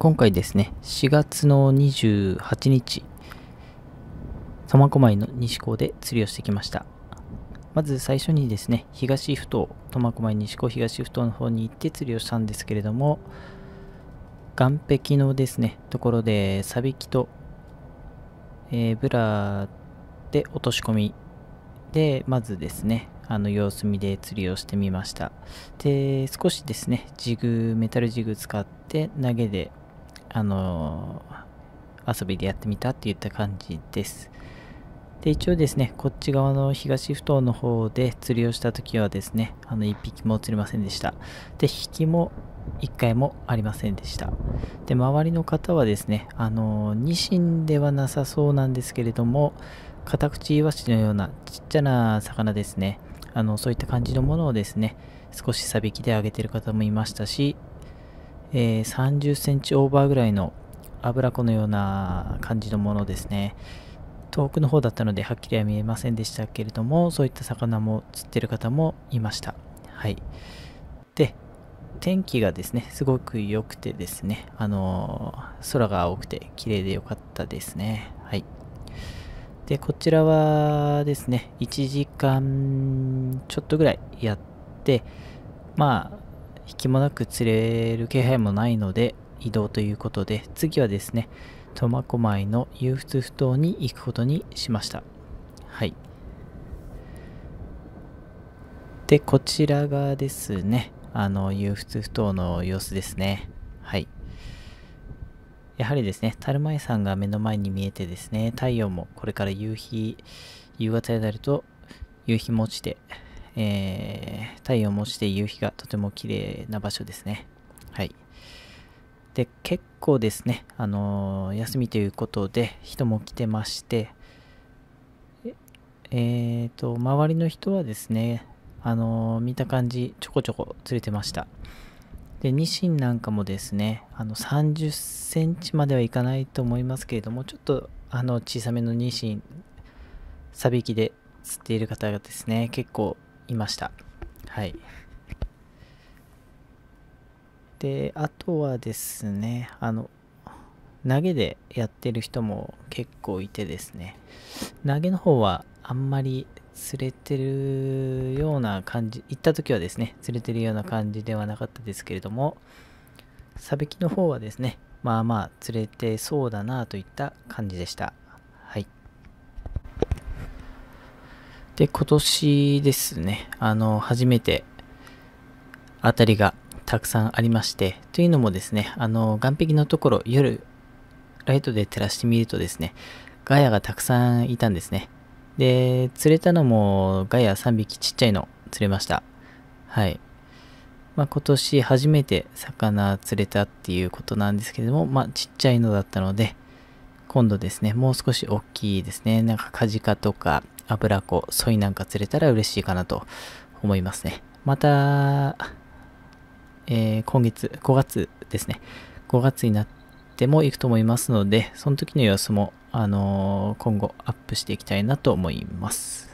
今回ですね、4月の28日、苫小牧の西港で釣りをしてきました。まず最初にですね、東ふ頭、苫小牧西港東ふ頭の方に行って釣りをしたんですけれども、岸壁のですね、ところで、サビキと、えー、ブラで落とし込みで、まずですね、あの様子見で釣りをしてみました。で、少しですね、ジグ、メタルジグ使って投げであの遊びでやってみたっていった感じです。で、一応ですね、こっち側の東埠頭の方で釣りをした時はですね、あの、1匹も釣れませんでした。で、引きも1回もありませんでした。で、周りの方はですね、あの、ニシンではなさそうなんですけれども、カタクチイワシのようなちっちゃな魚ですね、あの、そういった感じのものをですね、少しさびきであげてる方もいましたし、えー、30センチオーバーぐらいの油子のような感じのものですね。遠くの方だったのではっきりは見えませんでしたけれども、そういった魚も釣ってる方もいました。はい。で、天気がですね、すごく良くてですね、あのー、空が青くて綺麗で良かったですね。はい。で、こちらはですね、1時間ちょっとぐらいやって、まあ、引きもなく釣れる気配もないので移動ということで次はですね苫小牧の湧仏不頭に行くことにしましたはいでこちらがですねあの湧仏不頭の様子ですねはいやはりですね、樽前山が目の前に見えてですね、太陽もこれから夕日、夕方になると夕日も落ちて、えー、太陽もして夕日がとても綺麗な場所ですね。はい。で、結構ですね、あのー、休みということで人も来てまして、えっ、ー、と、周りの人はですね、あのー、見た感じ、ちょこちょこ釣れてました。で、ニシンなんかもですね、あの、30センチまではいかないと思いますけれども、ちょっと、あの、小さめのニシン、さびきで釣っている方がですね、結構いました。はい。で、あとはですね、あの、投げでやってる人も結構いてですね、投げの方はあんまり釣れてるような感じ、行った時はですね、釣れてるような感じではなかったですけれども、サビキの方はですね、まあまあ釣れてそうだなといった感じでした。で、今年ですね、あの、初めて、あたりがたくさんありまして、というのもですね、あの、岸壁のところ、夜、ライトで照らしてみるとですね、ガヤがたくさんいたんですね。で、釣れたのもガヤ3匹ちっちゃいの釣れました。はい。まあ、今年初めて魚釣れたっていうことなんですけれども、まあ、ちっちゃいのだったので、今度ですね、もう少し大きいですね、なんかカジカとか油子、ソイなんか釣れたら嬉しいかなと思いますね。また、えー、今月、5月ですね。5月になっても行くと思いますので、その時の様子も、あのー、今後アップしていきたいなと思います。